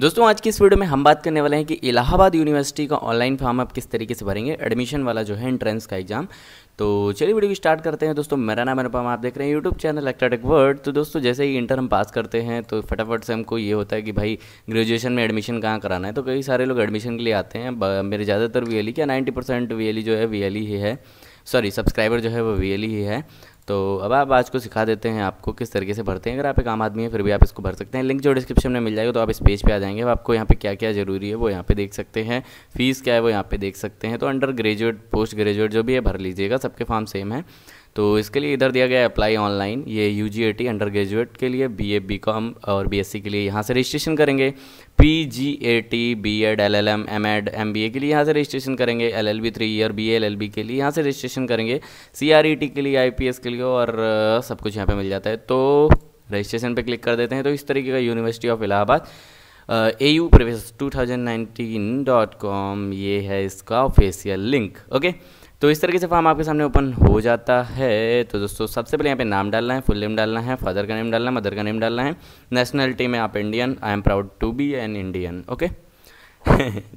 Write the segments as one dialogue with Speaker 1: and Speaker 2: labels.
Speaker 1: दोस्तों आज की इस वीडियो में हम बात करने वाले हैं कि इलाहाबाद यूनिवर्सिटी का ऑनलाइन फॉर्म आप किस तरीके से भरेंगे एडमिशन वाला जो है एंट्रेंस का एग्जाम तो चलिए वीडियो स्टार्ट करते हैं दोस्तों मेरा नाम अनुपम आप देख रहे हैं यूट्यूब चैनल एक्टाटेक वर्ड तो दोस्तों जैसे ही इंटर हम पास करते हैं तो फटाफट से हमको ये होता है कि भाई ग्रेजुएशन में एडमिशन कहाँ कराना है तो कई सारे लोग एडमिशन के लिए आते हैं मेरे ज़्यादातर वी e क्या नाइन्टी परसेंट वी जो है वी e ही है सॉरी सब्सक्राइबर जो है वो वी e ही है तो अब आप आज को सिखा देते हैं आपको किस तरीके से भरते हैं अगर आप एक आम आदमी है फिर भी आप इसको भर सकते हैं लिंक जो डिस्क्रिप्शन में मिल जाएगा तो आप इस पेज पे आ जाएंगे अब आपको यहाँ पे क्या क्या ज़रूरी है वो यहाँ पे देख सकते हैं फीस क्या है वो यहाँ पे देख सकते हैं तो अंडर ग्रेजुएट पोस्ट ग्रेजुएट जो भी है भर लीजिएगा सबके फॉर्म सेम है तो इसके लिए इधर दिया गया अप्लाई ऑनलाइन ये यू जी अंडर ग्रेजुएट के लिए बी ए बी कॉम और बी एस सी के लिए यहाँ से रजिस्ट्रेशन करेंगे P G A T B Ed L L M M Ed M B A के लिए यहाँ से रजिस्ट्रेशन करेंगे L L B three year B L L B के लिए यहाँ से रजिस्ट्रेशन करेंगे सी आर ई टी के लिए आई पी एस के लिए और सब कुछ यहाँ पर मिल जाता है तो रजिस्ट्रेशन पे क्लिक कर देते हैं तो इस तरीके का university of Allahabad A U Pravesh two thousand nineteen dot com ये है इसका ऑफिशियल लिंक ओके तो इस तरीके से फॉर्म आपके सामने ओपन हो जाता है तो दोस्तों सबसे पहले यहाँ पे नाम डालना है फुल नेम डालना है फादर का नेम डालना है मदर का नेम डालना है नेशनलिटी में आप Indian I am proud to be an Indian okay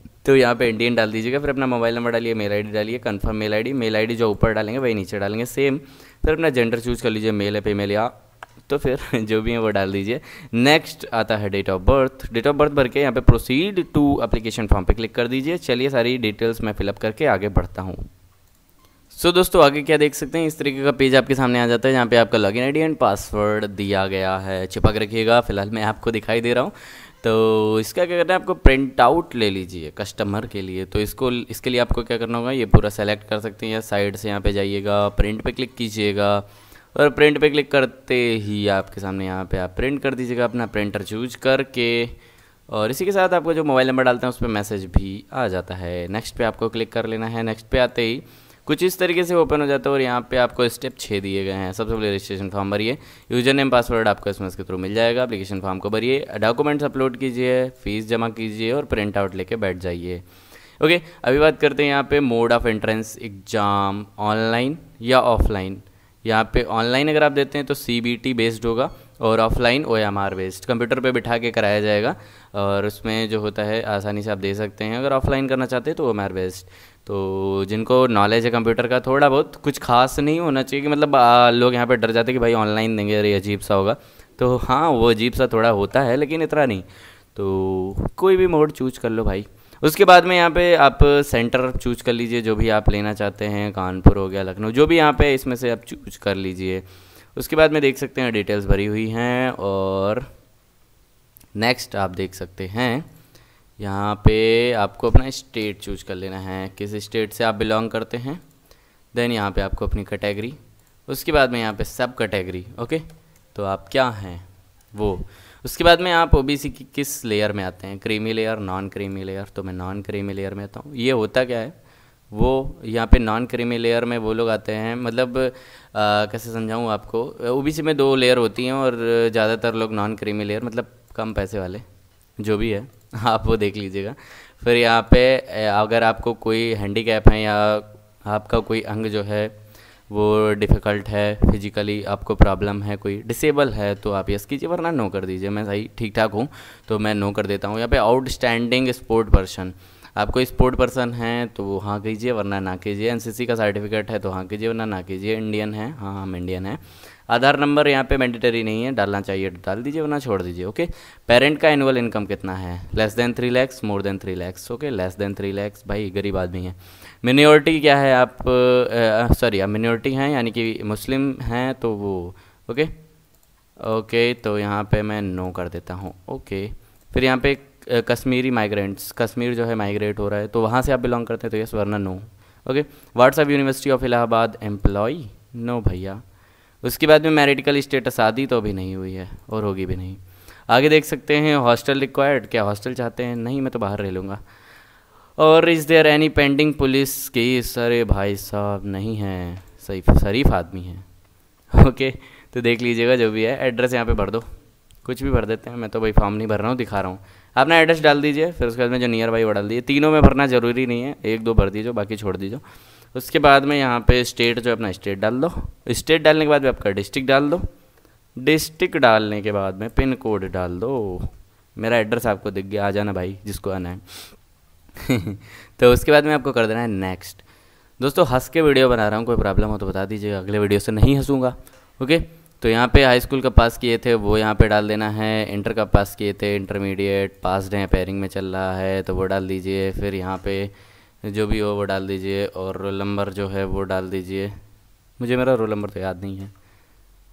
Speaker 1: तो यहाँ पे इंडियन डाल दीजिएगा फिर अपना मोबाइल नंबर डालिए मेल आईडी डालिए confirm mail ID mail ID जो ऊपर डालेंगे वही नीचे डालेंगे सेम फिर अपना जेंडर चूज कर लीजिए मेल है फीमेल या तो फिर जो भी है वो डाल दीजिए नेक्स्ट आता है date of birth date of birth भर के यहाँ पे प्रोसीड टू अप्लीकेशन फॉर्म पे क्लिक कर दीजिए चलिए सारी डिटेल्स मैं फिलअप करके आगे बढ़ता हूँ सो so, दोस्तों आगे क्या देख सकते हैं इस तरीके का पेज आपके सामने आ जाता है जहाँ पे आपका लॉगिन आईडी एंड पासवर्ड दिया गया है छिपा के रखिएगा फिलहाल मैं आपको दिखाई दे रहा हूँ तो इसका क्या करना है आपको प्रिंट आउट ले लीजिए कस्टमर के लिए तो इसको इसके लिए आपको क्या करना होगा ये पूरा सेलेक्ट कर सकते हैं या साइड से यहाँ पे जाइएगा प्रिंट पे क्लिक कीजिएगा और प्रिंट पे क्लिक करते ही आपके सामने यहाँ पे आप प्रिंट कर दीजिएगा अपना प्रिंटर चूज करके और इसी के साथ आपको जो मोबाइल नंबर डालते हैं उस पर मैसेज भी आ जाता है नेक्स्ट पे आपको क्लिक कर लेना है नेक्स्ट पे आते ही कुछ इस तरीके से ओपन हो जाता है और यहाँ पे आपको स्टेप छः दिए गए हैं सबसे पहले रजिस्ट्रेशन फॉर्म भरिए यूजर नेम पासवर्ड आपको एस के थ्रू मिल जाएगा अपलीकेशन फॉर्म को भरिए डॉक्यूमेंट्स अपलोड कीजिए फीस जमा कीजिए और प्रिंट आउट लेके बैठ जाइए ओके अभी बात करते हैं यहाँ पे mode of entrance exam online या ऑफलाइन यहाँ पे ऑनलाइन अगर आप देते हैं तो सी बेस्ड होगा और offline O M R based computer पे बिठा के कराया जाएगा और उसमें जो होता है आसानी से आप दे सकते हैं अगर ऑफलाइन करना चाहते हैं तो ओ एम आर बेस्ड तो जिनको नॉलेज है कंप्यूटर का थोड़ा बहुत कुछ खास नहीं होना चाहिए कि मतलब आ, लोग यहाँ पे डर जाते कि भाई ऑनलाइन देंगे अरे अजीब सा होगा तो हाँ वो अजीब सा थोड़ा होता है लेकिन इतना नहीं तो कोई भी मोड चूज कर लो भाई उसके बाद में यहाँ पे आप सेंटर चूज कर लीजिए जो भी आप लेना चाहते हैं कानपुर हो गया लखनऊ जो भी यहाँ पे इसमें से आप चूज कर लीजिए उसके बाद में देख सकते हैं डिटेल्स भरी हुई हैं और नेक्स्ट आप देख सकते हैं यहाँ पे आपको अपना स्टेट चूज कर लेना है किस स्टेट से आप बिलोंग करते हैं देन यहाँ पे आपको अपनी कैटेगरी उसके बाद में यहाँ पे सब कैटेगरी ओके तो आप क्या हैं वो उसके बाद में आप ओबीसी की किस लेयर में आते हैं creamy layer non creamy layer तो मैं नॉन क्रीमी लेयर में आता हूँ ये होता क्या है वो यहाँ पे नॉन क्रीमी लेयर में वो लोग आते हैं मतलब आ, कैसे समझाऊँ आपको ओबीसी में दो लेयर होती हैं और ज़्यादातर लोग नॉन क्रीमी लेयर मतलब कम पैसे वाले जो भी है आप वो देख लीजिएगा फिर यहाँ पे अगर आपको कोई हैंडीकैप है या आपका कोई अंग जो है वो डिफ़िकल्ट है फिजिकली आपको प्रॉब्लम है कोई डिसेबल है तो आप यस कीजिए वरना नो कर दीजिए मैं सही ठीक ठाक हूँ तो मैं नो कर देता हूँ यहाँ पे आउटस्टैंडिंग स्पोर्ट पर्सन आप कोई स्पोर्ट पर्सन है तो वो हाँ कीजिए वरना ना कीजिए एनसीसी का सर्टिफिकेट है तो हाँ कीजिए वरना ना कीजिए इंडियन है हाँ हम इंडियन हैं आधार नंबर यहाँ पे मैंडेटरी नहीं है डालना चाहिए डाल दीजिए वरना छोड़ दीजिए ओके पेरेंट का एनुअल इनकम कितना है less than three lakhs more than three lakhs okay less than three lakhs भाई गरीब आदमी है मिनोरिटी क्या है आप सॉरी आप मिनोरिटी हैं यानी कि मुस्लिम हैं तो वो ओके ओके तो यहाँ पे मैं नो कर देता हूँ ओके फिर यहाँ पे कश्मीरी माइग्रेंट्स कश्मीर जो है माइग्रेट हो रहा है तो वहाँ से आप बिलोंग करते हैं तो यस वरना no okay WhatsApp university of Allahabad employ no भैया उसके बाद में मैरिटिकल स्टेटस आदि तो अभी नहीं हुई है और होगी भी नहीं आगे देख सकते हैं हॉस्टल रिक्वायर्ड क्या हॉस्टल चाहते हैं नहीं मैं तो बाहर रह लूँगा और is there any pending police case sir भाई साहब नहीं है सही शरीफ आदमी है ओके तो देख लीजिएगा जो भी है एड्रेस यहाँ पे भर दो कुछ भी भर देते हैं मैं तो भाई फॉर्म नहीं भर रहा हूँ दिखा रहा हूँ अपना एड्रेस डाल दीजिए फिर उसके बाद में जो नियर बाई वो डाल दीजिए तीनों में भरना ज़रूरी नहीं है एक दो भर दीजिए बाकी छोड़ दीजिए उसके बाद में यहाँ पे स्टेट जो अपना स्टेट डाल दो स्टेट डालने के बाद में आपका डिस्ट्रिक्ट डाल दो डिस्ट्रिक्ट डालने के बाद में पिन कोड डाल दो मेरा एड्रेस आपको दिख गया आ जाना भाई जिसको आना है तो उसके बाद में आपको कर देना है नेक्स्ट दोस्तों हंस के वीडियो बना रहा हूँ कोई प्रॉब्लम हो तो बता दीजिएगा अगले वीडियो से नहीं हंसूँगा ओके तो यहाँ पे हाई स्कूल का पास किए थे वो यहाँ पे डाल देना है इंटर का पास किए थे इंटरमीडिएट पास हैं पेयरिंग में चल रहा है तो वो डाल दीजिए फिर यहाँ पे जो भी हो वो डाल दीजिए और रोल नंबर जो है वो डाल दीजिए मुझे मेरा रोल नंबर तो याद नहीं है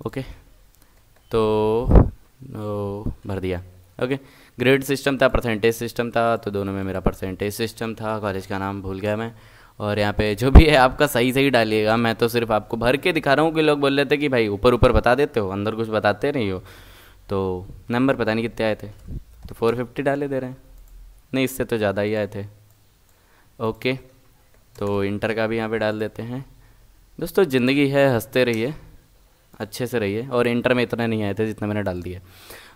Speaker 1: ओके तो भर दिया ओके ग्रेड सिस्टम था परसेंटेज सिस्टम था तो दोनों में मेरा परसेंटेज सिस्टम था कॉलेज का नाम भूल गया मैं और यहाँ पे जो भी है आपका सही सही डालिएगा मैं तो सिर्फ आपको भर के दिखा रहा हूँ कि लोग बोल रहे थे कि भाई ऊपर ऊपर बता देते हो अंदर कुछ बताते नहीं हो तो नंबर पता नहीं कितने आए थे तो फोर फिफ्टी डाले दे रहे हैं नहीं इससे तो ज़्यादा ही आए थे ओके तो इंटर का भी यहाँ पे डाल देते हैं दोस्तों ज़िंदगी है हंसते रहिए अच्छे से रहिए और इंटर में इतना नहीं आए थे जितना मैंने डाल दिया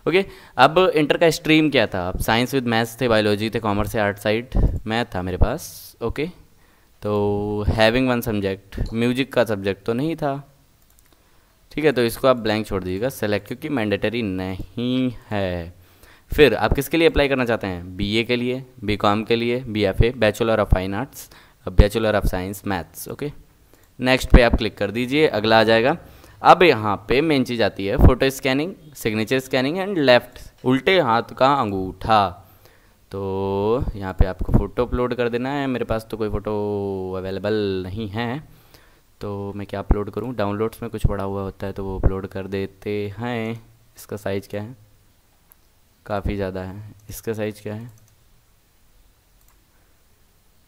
Speaker 1: ओके अब इंटर का स्ट्रीम क्या था अब साइंस विद मैथ्स थे बायोलॉजी थे कॉमर्स थे आर्ट साइड मैथ था मेरे पास ओके तो हैविंग वन सब्जेक्ट म्यूजिक का सब्जेक्ट तो नहीं था ठीक है तो इसको आप ब्लैंक छोड़ दीजिएगा सेलेक्ट क्योंकि मैंडेटरी नहीं है फिर आप किसके लिए अप्लाई करना चाहते हैं बी के लिए बी के लिए B A bachelor of fine arts bachelor of science maths okay next पे आप क्लिक कर दीजिए अगला आ जाएगा अब यहाँ पे मेन चीज़ आती है photo scanning signature scanning and left उल्टे हाथ का अंगूठा तो यहाँ पे आपको फ़ोटो अपलोड कर देना है मेरे पास तो कोई फ़ोटो अवेलेबल नहीं है तो मैं क्या अपलोड करूँ डाउनलोड्स में कुछ पड़ा हुआ होता है तो वो अपलोड कर देते हैं इसका साइज़ क्या है काफ़ी ज़्यादा है इसका साइज़ क्या है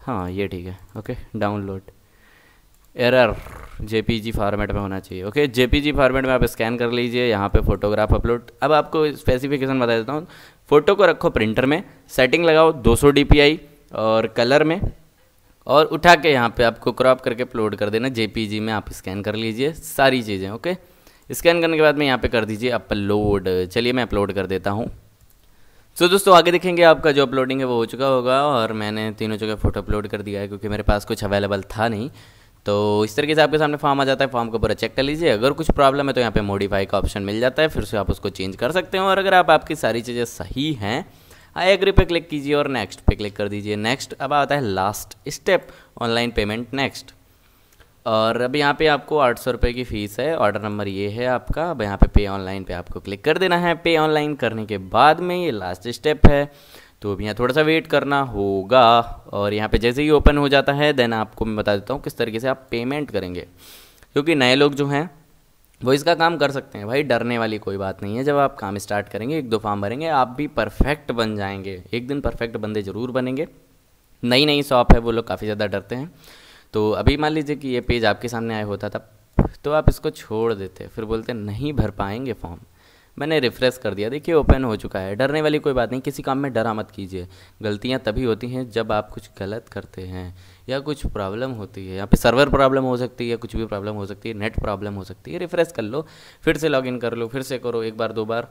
Speaker 1: हाँ ये ठीक है okay download error J format में होना चाहिए ओके जे फॉर्मेट में आप स्कैन कर लीजिए यहाँ पे फोटोग्राफ अपलोड अब आपको स्पेसिफिकेशन बता देता हूँ फ़ोटो को रखो प्रिंटर में सेटिंग लगाओ 200 सौ और कलर में और उठा के यहाँ पे आपको क्रॉप करके अपलोड कर देना जे में आप स्कैन कर लीजिए सारी चीज़ें ओके स्कैन करने के बाद में यहाँ पर कर दीजिए अपलोड चलिए मैं अपलोड कर देता हूँ सो so, दोस्तों आगे देखेंगे आपका जो अपलोडिंग है वो हो चुका होगा और मैंने तीनों जगह फ़ोटो अपलोड कर दिया है क्योंकि मेरे पास कुछ अवेलेबल था नहीं तो इस तरीके से आपके सामने फॉर्म आ जाता है फॉर्म को पूरा चेक कर लीजिए अगर कुछ प्रॉब्लम है तो यहाँ पे मॉडिफाई का ऑप्शन मिल जाता है फिर से आप उसको चेंज कर सकते हो और अगर आप आपकी सारी चीज़ें सही हैं आई एग्री पे क्लिक कीजिए और नेक्स्ट पे क्लिक कर दीजिए नेक्स्ट अब आता है last step online payment next और अब यहाँ पे आपको आठ सौ रुपये की फ़ीस है ऑर्डर नंबर ये है आपका अब यहाँ पे पे ऑनलाइन पे आपको क्लिक कर देना है पे ऑनलाइन करने के बाद में ये लास्ट स्टेप है तो अभी यहाँ थोड़ा सा वेट करना होगा और यहाँ पे जैसे ही ओपन हो जाता है देन आपको मैं बता देता हूँ किस तरीके से आप पेमेंट करेंगे क्योंकि नए लोग जो हैं वो इसका काम कर सकते हैं भाई डरने वाली कोई बात नहीं है जब आप काम स्टार्ट करेंगे एक दो फॉर्म भरेंगे आप भी परफेक्ट बन जाएंगे एक दिन परफेक्ट बंदे ज़रूर बनेंगे नई नई शॉप है वो लोग काफ़ी ज़्यादा डरते हैं तो अभी मान लीजिए कि ये पेज आपके सामने आया होता था तो आप इसको छोड़ देते फिर बोलते नहीं भर पाएंगे फॉर्म मैंने रिफ़्रेश कर दिया देखिए ओपन हो चुका है डरने वाली कोई बात नहीं किसी काम में डरा मत कीजिए गलतियाँ तभी होती हैं जब आप कुछ गलत करते हैं या कुछ प्रॉब्लम होती है यहाँ पे सर्वर प्रॉब्लम हो सकती है कुछ भी प्रॉब्लम हो सकती है नेट प्रॉब्लम हो सकती है रिफ़्रेश कर लो फिर से लॉगिन कर लो फिर से करो एक बार दो बार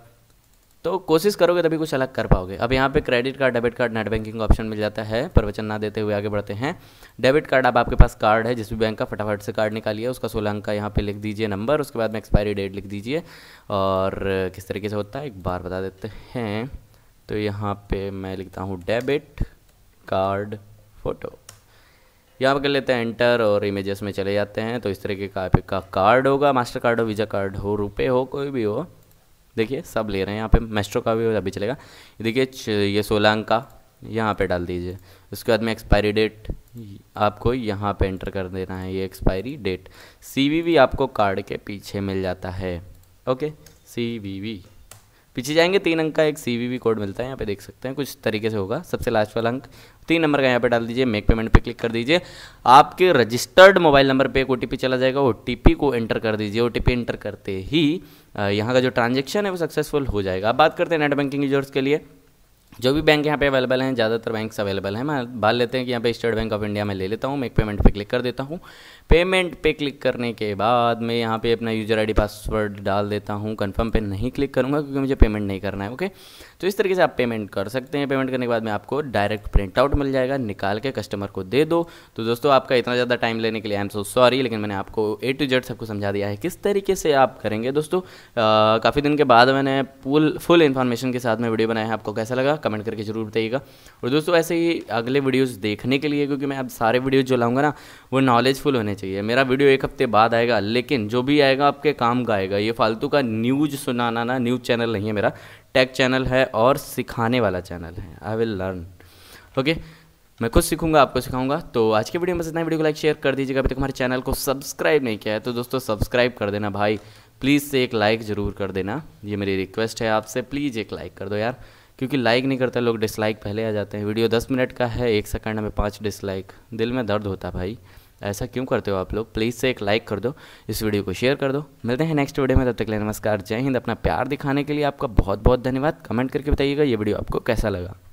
Speaker 1: तो कोशिश करोगे तभी कुछ अलग कर पाओगे अब यहाँ पे credit card debit card net banking का ऑप्शन मिल जाता है प्रवचन ना देते हुए आगे बढ़ते हैं डेबिट कार्ड अब आपके पास कार्ड है जिस भी बैंक का फटाफट से कार्ड निकालिए उसका सोलह अंक का यहाँ पे लिख दीजिए नंबर उसके बाद में एक्सपायरी डेट लिख दीजिए और किस तरीके से होता है एक बार बता देते हैं तो यहाँ पर मैं लिखता हूँ डेबिट कार्ड फ़ोटो यहाँ पर कर लेते हैं एंटर और इमेजेस में चले जाते हैं तो इस तरीके का आपका कार्ड होगा मास्टर कार्ड हो वीज़ा कार्ड हो रुपये हो कोई भी हो देखिए सब ले रहे हैं यहाँ पे मेस्ट्रो का भी अभी चलेगा देखिए ये सोलह अंक का यहाँ पे डाल दीजिए उसके बाद में एक्सपायरी डेट आपको यहाँ पे एंटर कर देना है ये एक्सपायरी डेट सी वी आपको कार्ड के पीछे मिल जाता है ओके सी वी पीछे जाएंगे तीन अंक का एक सी कोड मिलता है यहाँ पे देख सकते हैं कुछ तरीके से होगा सबसे लास्ट वाला अंक तीन नंबर का यहाँ पे डाल दीजिए मेक पेमेंट पे क्लिक कर दीजिए आपके रजिस्टर्ड मोबाइल नंबर पे एक ओ चला जाएगा ओ को एंटर कर दीजिए ओ एंटर करते ही यहाँ का जो ट्रांजेक्शन है वो सक्सेसफुल हो जाएगा अब बात करते हैं नेट बैंकिंग यूजर्स के लिए जो भी बैंक यहाँ पे अवेलेबल हैं ज़्यादातर बैंक्स अवेलेबल हैं मैं बाल लेते हैं कि यहाँ पे स्टेट बैंक ऑफ इंडिया में ले लेता हूँ मैं एक पेमेंट पे क्लिक कर देता हूँ पेमेंट पे क्लिक करने के बाद मैं यहाँ पे अपना यूज़र आईडी पासवर्ड डाल देता हूँ कंफर्म पे नहीं क्लिक करूँगा क्योंकि मुझे पेमेंट नहीं करना है ओके तो इस तरीके से आप पेमेंट कर सकते हैं पेमेंट करने के बाद में आपको डायरेक्ट प्रिंट आउट मिल जाएगा निकाल के कस्टमर को दे दो तो दोस्तों आपका इतना ज़्यादा टाइम लेने के लिए आई एम सो सॉरी लेकिन मैंने आपको ए टू जेड सबको समझा दिया है किस तरीके से आप करेंगे दोस्तों काफ़ी दिन के बाद मैंने पूल फुल इन्फॉर्मेशन के साथ में वीडियो बनाया है आपको कैसा लगा कमेंट करके ज़रूर बताइएगा और दोस्तों ऐसे ही अगले वीडियोज़ देखने के लिए क्योंकि मैं अब सारे वीडियोज़ जो लाऊंगा ना वो नॉलेजफुल होने चाहिए मेरा वीडियो एक हफ्ते बाद आएगा लेकिन जो भी आएगा आपके काम का आएगा ये फालतू का न्यूज सुनाना ना न्यूज़ चैनल नहीं है मेरा टेक चैनल है और सिखाने वाला चैनल है आई विल लर्न ओके मैं खुद सीखूंगा आपको सिखाऊंगा तो आज के वीडियो में इतना वीडियो को लाइक शेयर कर दीजिएगा अभी तक हमारे चैनल को सब्सक्राइब नहीं किया है तो दोस्तों सब्सक्राइब कर देना भाई प्लीज़ से एक लाइक ज़रूर कर देना ये मेरी रिक्वेस्ट है आपसे प्लीज़ एक लाइक कर दो यार क्योंकि लाइक नहीं करते लोग डिसलाइक पहले आ जाते हैं वीडियो दस मिनट का है एक सेकंड में पाँच डिसलाइक दिल में दर्द होता है भाई ऐसा क्यों करते हो आप लोग प्लीज़ से एक लाइक कर दो इस वीडियो को शेयर कर दो मिलते हैं नेक्स्ट वीडियो में तब तक ले नमस्कार जय हिंद अपना प्यार दिखाने के लिए आपका बहुत बहुत धन्यवाद कमेंट करके बताइएगा ये वीडियो आपको कैसा लगा